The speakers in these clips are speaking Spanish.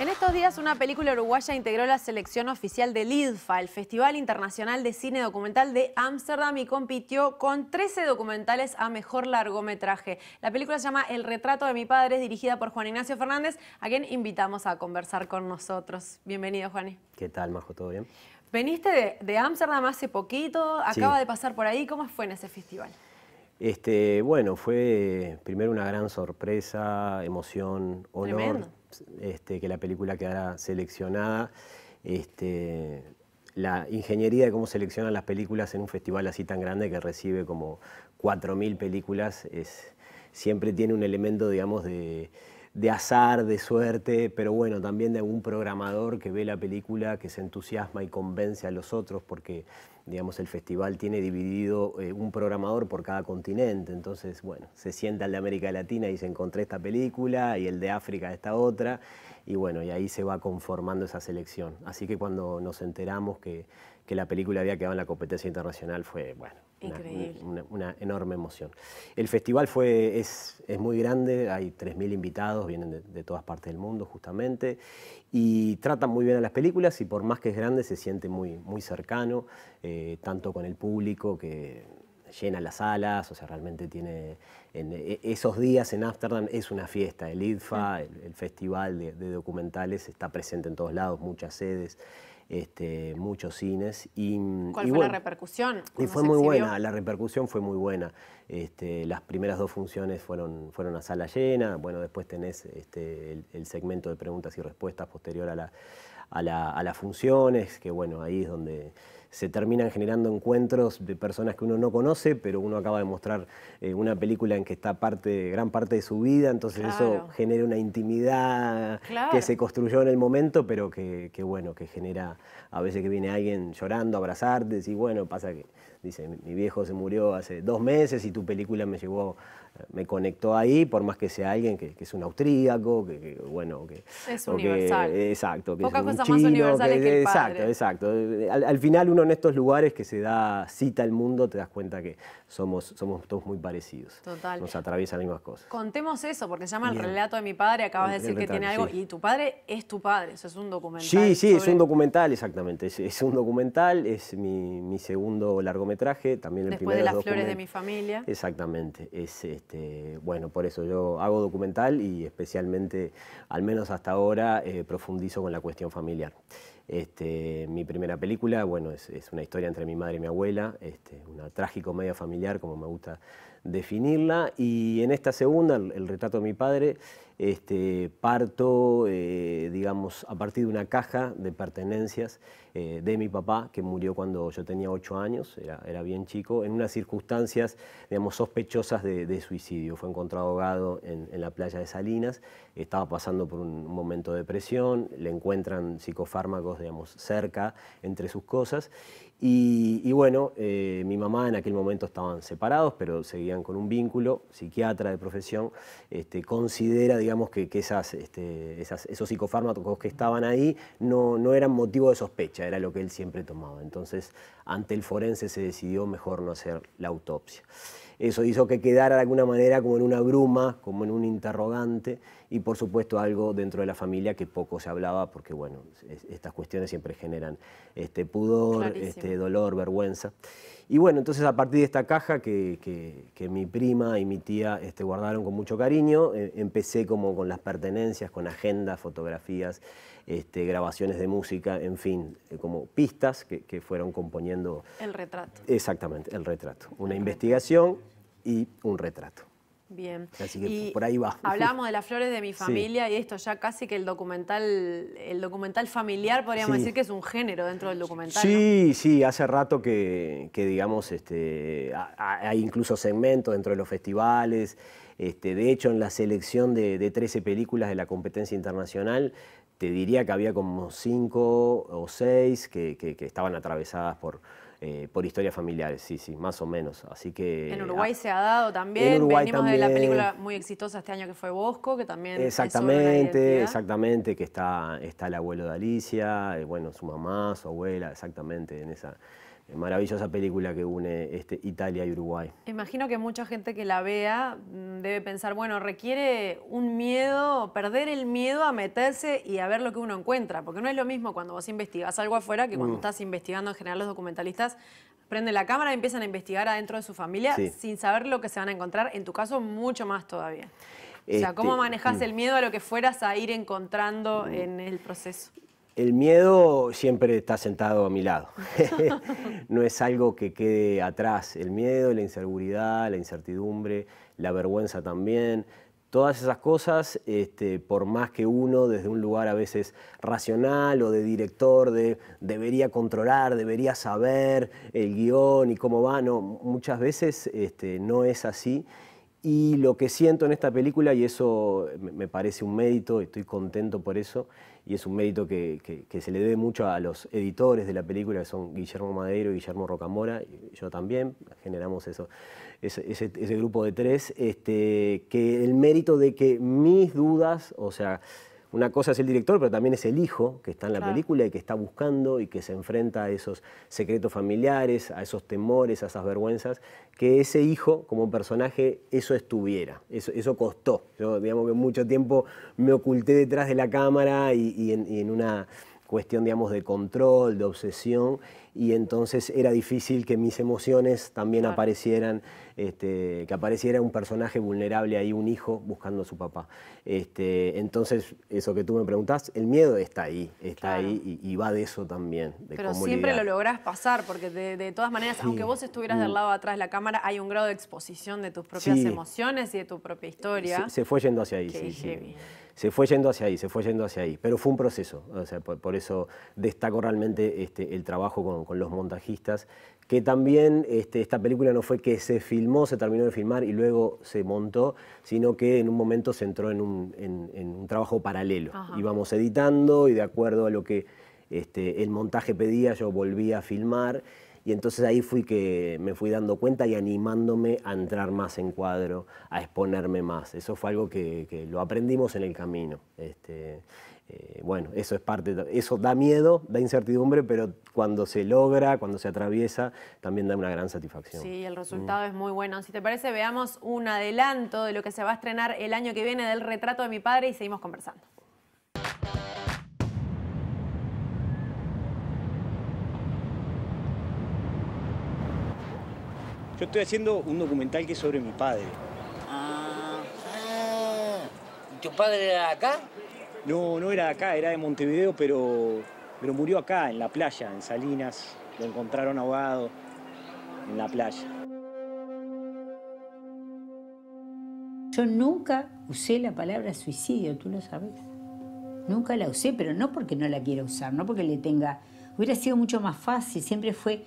En estos días una película uruguaya integró la selección oficial del IDFA, el Festival Internacional de Cine Documental de Ámsterdam y compitió con 13 documentales a mejor largometraje. La película se llama El retrato de mi padre, es dirigida por Juan Ignacio Fernández, a quien invitamos a conversar con nosotros. Bienvenido, Juan. ¿Qué tal, Majo? ¿Todo bien? Veniste de Ámsterdam hace poquito, acaba de pasar por ahí. ¿Cómo fue en ese festival? Este, bueno, fue primero una gran sorpresa, emoción, honor. Este, que la película quedara seleccionada. Este, la ingeniería de cómo seleccionan las películas en un festival así tan grande que recibe como 4.000 películas es, siempre tiene un elemento, digamos, de, azar, de suerte, pero bueno, también de un programador que ve la película, que se entusiasma y convence a los otros, porque digamos, el festival tiene dividido eh, un programador por cada continente, entonces, bueno, se sienta el de América Latina y se encontré esta película y el de África esta otra, y bueno, y ahí se va conformando esa selección. Así que cuando nos enteramos que la película había quedado en la competencia internacional fue, bueno, una, enorme emoción. El festival fue, es, muy grande, hay 3.000 invitados, vienen de, todas partes del mundo justamente, y tratan muy bien a las películas y por más que es grande se siente muy, muy cercano, eh, tanto con el público que llena las salas, o sea, realmente tiene... En e, esos días en Ámsterdam es una fiesta, el IDFA, el, festival de, de documentales está presente en todos lados, muchas sedes. Este, muchos cines. Y, mm, ¿Cuál fue la repercusión? Y fue muy buena, la repercusión fue muy buena. Este, las primeras dos funciones fueron, fueron a sala llena, bueno, después tenés este, el, segmento de preguntas y respuestas posterior a, a, a las funciones, que bueno, ahí es donde se terminan generando encuentros de personas que uno no conoce, pero uno acaba de mostrar eh, una película en que está parte, gran parte de su vida, entonces eso genera una intimidad que se construyó en el momento, pero que, bueno, que genera a veces que viene alguien llorando, abrazarte, y bueno, pasa que, dice, mi viejo se murió hace dos meses y tu película me llevó eh, me conectó ahí, por más que sea alguien que, es un austríaco, que, bueno, que es universal. exacto, es un universal Exacto, exacto. al final uno en estos lugares que se da cita al mundo, te das cuenta que somos, somos todos muy parecidos. Total. Nos atraviesan las mismas cosas. Contemos eso, porque se llama El relato de mi padre, acabas de decir que tiene algo, y tu padre es tu padre, eso es un documental. Sí, sí, es un documental, exactamente. Es, un documental, es mi, segundo largometraje, también Después de las flores de mi familia. Exactamente. Es este, bueno, por eso yo hago documental y especialmente, al menos hasta ahora, eh, profundizo con la cuestión familiar. Este, mi primera película, bueno, es, una historia entre mi madre y mi abuela, este, una trágico medio familiar, como me gusta definirla, y en esta segunda, el retrato de mi padre, este, parto, eh, digamos, a partir de una caja de pertenencias eh, de mi papá, que murió cuando yo tenía 8 años, era, era bien chico, en unas circunstancias, digamos, sospechosas de, suicidio. Fue encontrado ahogado en, la playa de Salinas, estaba pasando por un momento de depresión, le encuentran psicofármacos, digamos, cerca entre sus cosas. Y, bueno, eh, mi mamá en aquel momento estaban separados, pero seguían con un vínculo, psiquiatra de profesión, este, considera, digamos, digamos, que, esas, este, esas, esos psicofármacos que estaban ahí no, no eran motivo de sospecha, era lo que él siempre tomaba. Entonces, ante el forense se decidió mejor no hacer la autopsia eso hizo que quedara de alguna manera como en una bruma, como en un interrogante, y por supuesto algo dentro de la familia que poco se hablaba, porque bueno, estas cuestiones siempre generan este, pudor, este, dolor, vergüenza. Y bueno, entonces a partir de esta caja que, mi prima y mi tía este, guardaron con mucho cariño, eh, empecé como con las pertenencias, con agendas, fotografías, este, grabaciones de música, en fin, eh, como pistas que, fueron componiendo... El retrato. Exactamente, el retrato. Una investigación y un retrato. Bien. Así que por ahí va. Hablábamos de las flores de mi familia y esto ya casi que el documental, el documental familiar podríamos decir que es un género dentro del documental. Sí, sí, hace rato que, digamos, este, hay incluso segmentos dentro de los festivales. Este, de hecho, en la selección de, 13 películas de la competencia internacional, te diría que había como 5 o 6 que estaban atravesadas por, eh, por historias familiares, sí, sí, más o menos. Así que. En ah, Uruguay se ha dado también. Venimos de la película muy exitosa este año que fue Bosco, que también. Exactamente, exactamente, que está, está el abuelo de Alicia, eh, bueno, su mamá, su abuela, exactamente, en esa eh, maravillosa película que une este, Italia y Uruguay. Imagino que mucha gente que la vea mm, debe pensar, bueno, requiere un miedo, perder el miedo a meterse y a ver lo que uno encuentra, porque no es lo mismo cuando vos investigas algo afuera que cuando mm. estás investigando en general los documentalistas prenden prende la cámara y empiezan a investigar adentro de su familia sin saber lo que se van a encontrar, en tu caso mucho más todavía. o sea, ¿cómo este, manejas mm. el miedo a lo que fueras a ir encontrando mm. en el proceso? El miedo siempre está sentado a mi lado. no es algo que quede atrás. El miedo, la inseguridad, la incertidumbre, la vergüenza también. Todas esas cosas, este, por más que uno desde un lugar a veces racional o de director, de debería controlar, debería saber el guión y cómo va, no, muchas veces este, no es así. Y lo que siento en esta película, y eso me parece un mérito, estoy contento por eso, y es un mérito que, se le debe mucho a los editores de la película, que son Guillermo Madero y Guillermo Rocamora, y yo también, generamos eso, ese, grupo de tres, este, que el mérito de que mis dudas, o sea, una cosa es el director, pero también es el hijo que está en la película y que está buscando y que se enfrenta a esos secretos familiares, a esos temores, a esas vergüenzas, que ese hijo como personaje eso estuviera, eso, eso costó. Yo digamos que mucho tiempo me oculté detrás de la cámara y en una cuestión, digamos, de control, de obsesión, y entonces era difícil que mis emociones también aparecieran, este, que apareciera un personaje vulnerable ahí, un hijo buscando a su papá. Este, entonces, eso que tú me preguntás, el miedo está ahí, está ahí y, va de eso también. Pero siempre lo lográs pasar, porque de, todas maneras, aunque vos estuvieras del mm. lado atrás de la cámara, hay un grado de exposición de tus propias emociones y de tu propia historia. Se, fue yendo hacia ahí, sí, sí se fue yendo hacia ahí, se fue yendo hacia ahí, pero fue un proceso, o sea, por, eso destaco realmente este, el trabajo con, los montajistas, que también este, esta película no fue que se filmó, se terminó de filmar y luego se montó, sino que en un momento se entró en un, trabajo paralelo. Íbamos editando y de acuerdo a lo que este, el montaje pedía, yo volví a filmar y entonces ahí fui que me fui dando cuenta y animándome a entrar más en cuadro, a exponerme más. Eso fue algo que, lo aprendimos en el camino. Este, eh, bueno, eso es parte, eso da miedo, da incertidumbre, pero cuando se logra, cuando se atraviesa, también da una gran satisfacción. Sí, el mm. resultado es muy bueno. Si te parece, veamos un adelanto de lo que se va a estrenar el año que viene del retrato de mi padre y seguimos conversando. Yo estoy haciendo un documental que es sobre mi padre. Ah, ¿Tu padre era de acá? No, no era de acá, era de Montevideo, pero, pero murió acá, en la playa, en Salinas. Lo encontraron ahogado en la playa. Yo nunca usé la palabra suicidio, tú lo sabes. Nunca la usé, pero no porque no la quiera usar, no porque le tenga... Hubiera sido mucho más fácil, siempre fue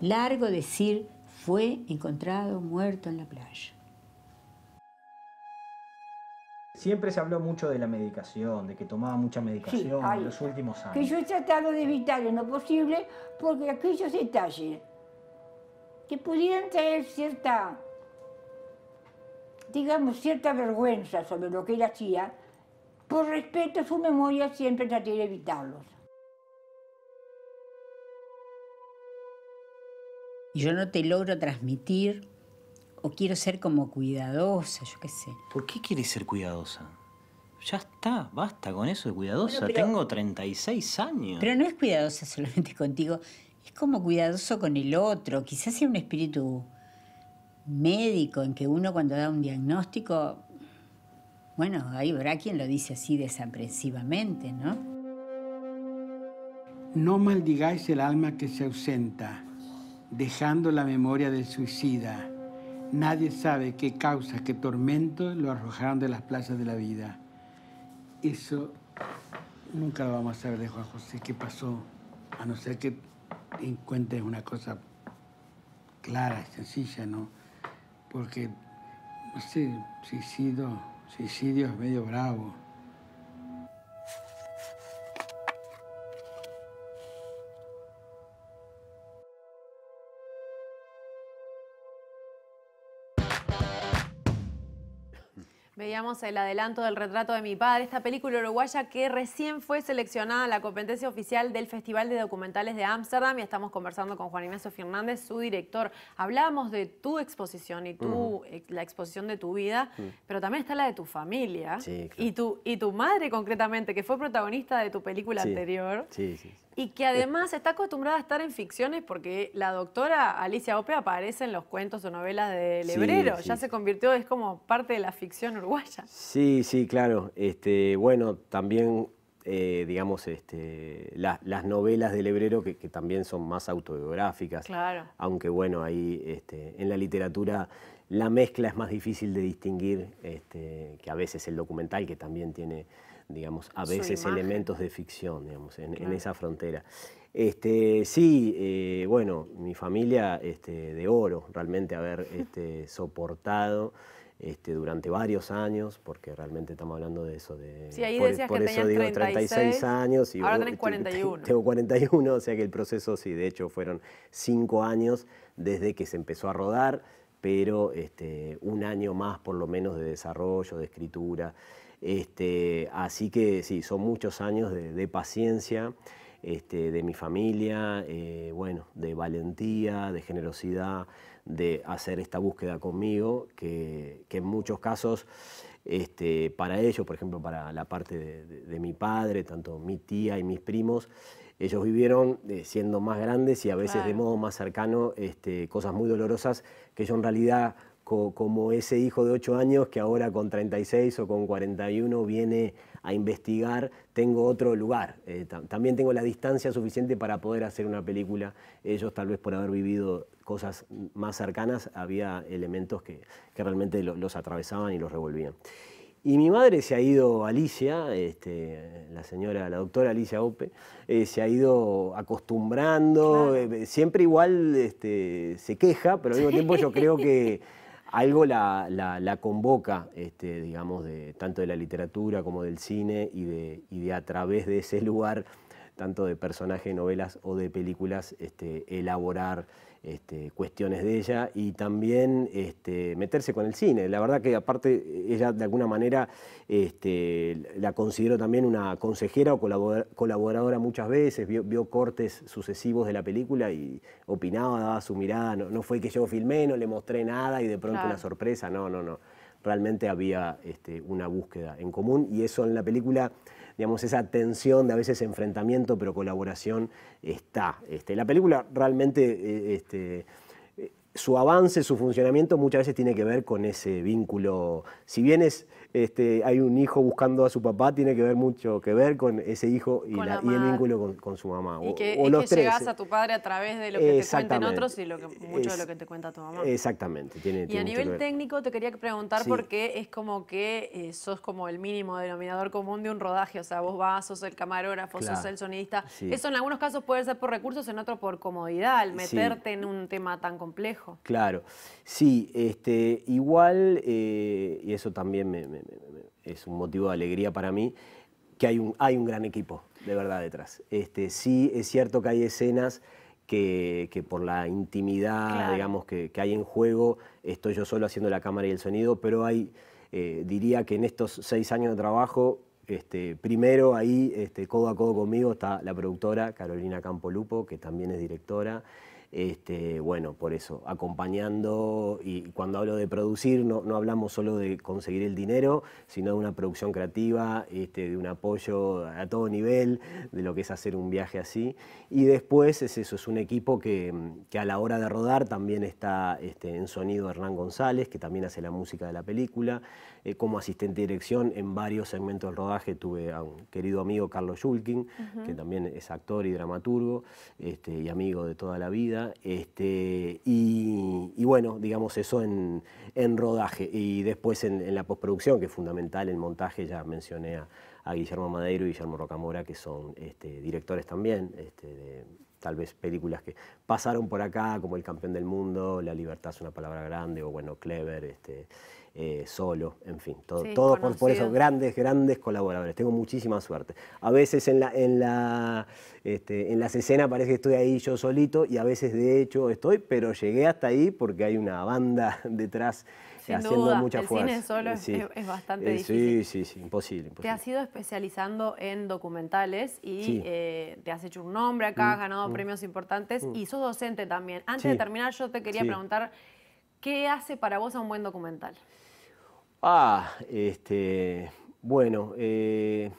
largo decir fue encontrado muerto en la playa. Siempre se habló mucho de la medicación, de que tomaba mucha medicación en los últimos años. Que yo he tratado de evitar en lo posible porque aquellos detalles que pudieran traer cierta, digamos, cierta vergüenza sobre lo que él hacía, por respeto a su memoria siempre traté de evitarlos. y yo no te logro transmitir o quiero ser como cuidadosa, yo qué sé. ¿Por qué quieres ser cuidadosa? Ya está, basta con eso de cuidadosa. Tengo 36 años. Pero no es cuidadosa solamente contigo, es como cuidadoso con el otro. Quizás sea un espíritu médico en que uno cuando da un diagnóstico, bueno, ahí habrá quien lo dice así desaprensivamente, ¿no? No maldigáis el alma que se ausenta dejando la memoria del suicida. Nadie sabe qué causas, qué tormentos lo arrojaron de las plazas de la vida. Eso nunca lo vamos a saber de Juan José, qué pasó, a no ser que encuentres una cosa clara, sencilla, ¿no? Porque, no sé, suicidio, suicidio es medio bravo. Veíamos el adelanto del retrato de mi padre, esta película uruguaya que recién fue seleccionada a la competencia oficial del Festival de Documentales de Ámsterdam y estamos conversando con Juan Ignacio Fernández, su director. Hablábamos de tu exposición y tu, la exposición de tu vida, pero también está la de tu familia y, tu, y tu madre concretamente, que fue protagonista de tu película anterior. sí. sí. Y que además está acostumbrada a estar en ficciones porque la doctora Alicia Ope aparece en los cuentos o novelas del Lebrero. Ya se convirtió, es como parte de la ficción uruguaya. Sí, sí, claro. Este, bueno, también, eh, digamos, este, las novelas del Lebrero que, también son más autobiográficas. Claro. Aunque, bueno, ahí este, en la literatura la mezcla es más difícil de distinguir este, que a veces el documental que también tiene digamos, a veces elementos de ficción, digamos, en, esa frontera. Este, sí, eh, bueno, mi familia este, de oro, realmente haber este, soportado. Este, durante varios años, porque realmente estamos hablando de eso. De, sí, ahí por, eso digo 36, años. Y ahora tenés 41. Tengo 41, o sea que el proceso, sí, de hecho fueron cinco años desde que se empezó a rodar, pero un año más por lo menos de desarrollo, de escritura. Este, así que sí, son muchos años de, paciencia, este, de mi familia, eh, bueno, de valentía, de generosidad, de hacer esta búsqueda conmigo, que, en muchos casos este, para ellos, por ejemplo, para la parte de, mi padre, tanto mi tía y mis primos, ellos vivieron eh, siendo más grandes y a veces de modo más cercano cosas muy dolorosas que yo en realidad como ese hijo de 8 años que ahora con 36 o con 41 viene a investigar, tengo otro lugar. Eh, también tengo la distancia suficiente para poder hacer una película. Ellos tal vez por haber vivido cosas más cercanas, había elementos que, realmente los atravesaban y los revolvían. Y mi madre se ha ido, Alicia, este, la señora, la doctora Alicia Ope, eh, se ha ido acostumbrando, eh, siempre igual este, se queja, pero al mismo tiempo yo creo que algo la, convoca, este, digamos, tanto de la literatura como del cine y de, a través de ese lugar, tanto de personajes, novelas o de películas, este, elaborar. Este, cuestiones de ella y también este, meterse con el cine. La verdad que aparte ella de alguna manera este, la considero también una consejera o colaboradora muchas veces, vio, cortes sucesivos de la película y opinaba, daba su mirada, no, fue que yo filmé, no le mostré nada y de pronto una sorpresa, no, no, no. Realmente había una búsqueda en común y eso en la película digamos, esa tensión de a veces enfrentamiento, pero colaboración está. Este, la película realmente... Eh, este, eh, su avance, su funcionamiento muchas veces tiene que ver con ese vínculo, si bien es, este, hay un hijo buscando a su papá, tiene que ver mucho que ver con ese hijo y, el vínculo con, su mamá. Y que, o, que llegas eh. a tu padre a través de lo que te cuentan otros y mucho de lo que te cuenta tu mamá. Exactamente. y a nivel técnico te quería preguntar por qué es como que eh, sos como el mínimo denominador común de un rodaje. O sea, vos vas, sos el camarógrafo, sos el sonidista. Eso en algunos casos puede ser por recursos, en otros por comodidad, al meterte en un tema tan complejo. Claro. Sí, este, igual, eh, y eso también me es un motivo de alegría para mí, que hay un, hay un gran equipo, de verdad, detrás. Este, sí es cierto que hay escenas que, por la intimidad, digamos, que, hay en juego, estoy yo solo haciendo la cámara y el sonido, pero hay, eh, diría que en estos seis años de trabajo, este, primero ahí, este, codo a codo conmigo, está la productora Carolina Campolupo, que también es directora. Este, bueno, por eso, acompañando, y cuando hablo de producir, no, hablamos solo de conseguir el dinero, sino de una producción creativa, este, de un apoyo a todo nivel, de lo que es hacer un viaje así. Y después es eso, es un equipo que, que a la hora de rodar también está este, en sonido Hernán González, que también hace la música de la película. Eh, como asistente de dirección en varios segmentos del rodaje. Tuve a un querido amigo, Carlos Yulkin, que también es actor y dramaturgo este, y amigo de toda la vida. Este, y, bueno, digamos eso en, rodaje. Y después en, la postproducción, que es fundamental, en montaje ya mencioné a, Guillermo Madeiro y Guillermo Rocamora, que son este, directores también de, tal vez películas que pasaron por acá, como El Campeón del Mundo, La Libertad es una palabra grande, o bueno, Clever, eh, solo, en fin, todo, por, esos eso, grandes, grandes colaboradores. Tengo muchísima suerte. A veces en, la, este, en, las escenas parece que estoy ahí yo solito y a veces de hecho estoy, pero llegué hasta ahí porque hay una banda detrás haciendo mucha el Cine solo es, bastante eh, difícil. Sí, sí, sí, imposible, Te has ido especializando en documentales y eh, te has hecho un nombre acá, mm, has ganado mm, premios importantes mm. y sos docente también. Antes de terminar, yo te quería preguntar, ¿qué hace para vos a un buen documental? Ah, este, bueno, eh,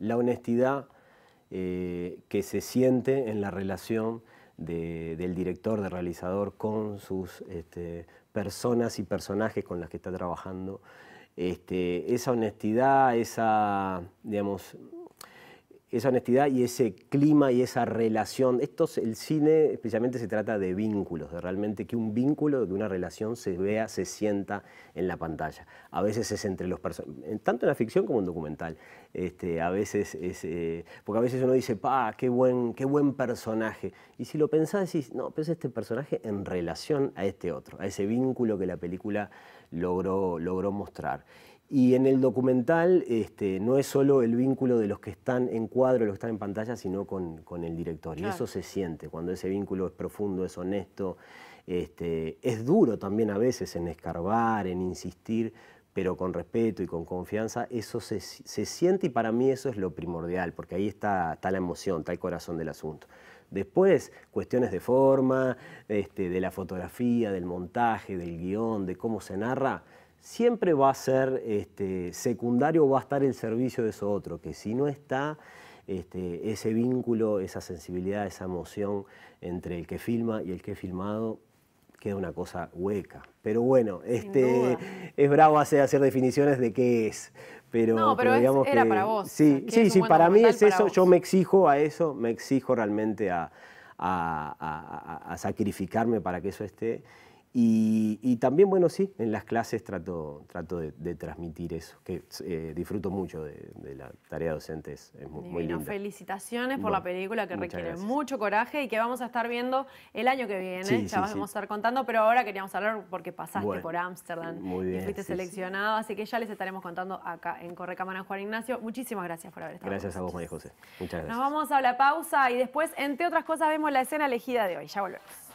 la honestidad eh, que se siente en la relación del director, del realizador, con sus este, personas y personajes con las que está trabajando. Este, esa honestidad, esa, digamos, esa honestidad y ese clima y esa relación. Esto, el cine especialmente se trata de vínculos, de realmente que un vínculo, de una relación se vea, se sienta en la pantalla. A veces es entre los personajes, tanto en la ficción como en documental. Este, a veces es, eh, porque a veces uno dice, pa, qué buen, qué buen personaje. Y si lo pensás, decís, no, pero este personaje en relación a este otro, a ese vínculo que la película logró, logró mostrar. Y en el documental este, no es solo el vínculo de los que están en cuadro, los que están en pantalla, sino con, el director. Y eso se siente cuando ese vínculo es profundo, es honesto. Este, es duro también a veces en escarbar, en insistir, pero con respeto y con confianza, eso se, siente y para mí eso es lo primordial, porque ahí está, está la emoción, está el corazón del asunto. Después, cuestiones de forma, este, de la fotografía, del montaje, del guión, de cómo se narra, siempre va a ser este, secundario, va a estar el servicio de eso otro, que si no está este, ese vínculo, esa sensibilidad, esa emoción entre el que filma y el que filmado, queda una cosa hueca. Pero bueno, este, es bravo hacer, definiciones de qué es. Pero, digamos era que, para vos. Sí, sí, sí para mí es eso, yo me exijo a eso, me exijo realmente a sacrificarme para que eso esté. Y, también, bueno, sí, en las clases trato, trato de, transmitir eso, que eh, disfruto mucho de, la tarea docente, es, muy, muy linda. Felicitaciones por la película que requiere mucho coraje y que vamos a estar viendo el año que viene, ya vamos a estar contando, pero ahora queríamos hablar porque pasaste por Ámsterdam y fuiste seleccionado, así que ya les estaremos contando acá en Correcámara Juan Ignacio. Muchísimas gracias por haber estado. Gracias a vos, María José. Muchas gracias. Nos vamos a la pausa y después, entre otras cosas, vemos la escena elegida de hoy. Ya volvemos.